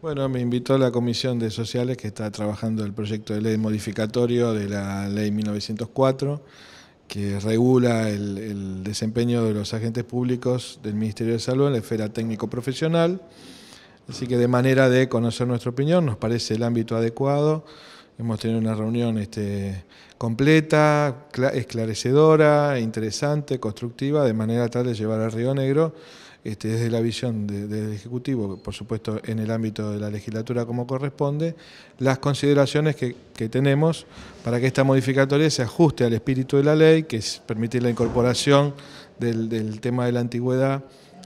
Bueno, me invitó la Comisión de Sociales que está trabajando el proyecto de ley modificatorio de la ley 1904 que regula el, el desempeño de los agentes públicos del Ministerio de Salud en la esfera técnico-profesional. Así que de manera de conocer nuestra opinión, nos parece el ámbito adecuado. Hemos tenido una reunión este, completa, esclarecedora, interesante, constructiva, de manera tal de llevar al Río Negro este, desde la visión del Ejecutivo, por supuesto en el ámbito de la legislatura como corresponde, las consideraciones que, tenemos para que esta modificatoria se ajuste al espíritu de la ley, que es permitir la incorporación del tema de la antigüedad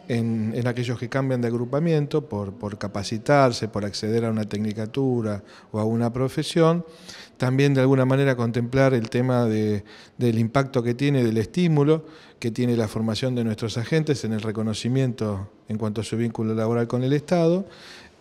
en, aquellos que cambian de agrupamiento por, capacitarse, por acceder a una tecnicatura o a una profesión. También de alguna manera contemplar el tema del impacto que tiene, del estímulo que tiene la formación de nuestros agentes en el reconocimiento en cuanto a su vínculo laboral con el Estado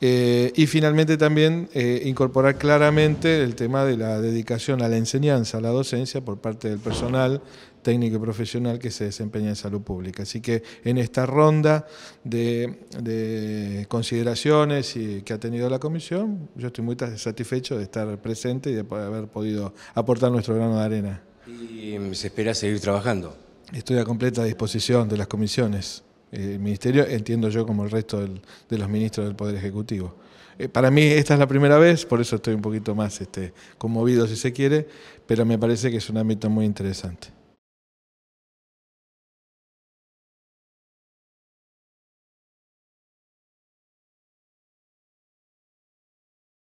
eh, y finalmente también eh, incorporar claramente el tema de la dedicación a la enseñanza, a la docencia por parte del personal técnico y profesional que se desempeña en salud pública. Así que en esta ronda de, consideraciones que ha tenido la comisión, yo estoy muy satisfecho de estar presente y de haber podido aportar nuestro grano de arena. ¿Y se espera seguir trabajando? Estoy a completa disposición de las comisiones. Eh, el Ministerio, entiendo yo como el resto de los ministros del Poder Ejecutivo. Eh, para mí esta es la primera vez, por eso estoy un poquito más este, conmovido si se quiere, pero me parece que es un ámbito muy interesante.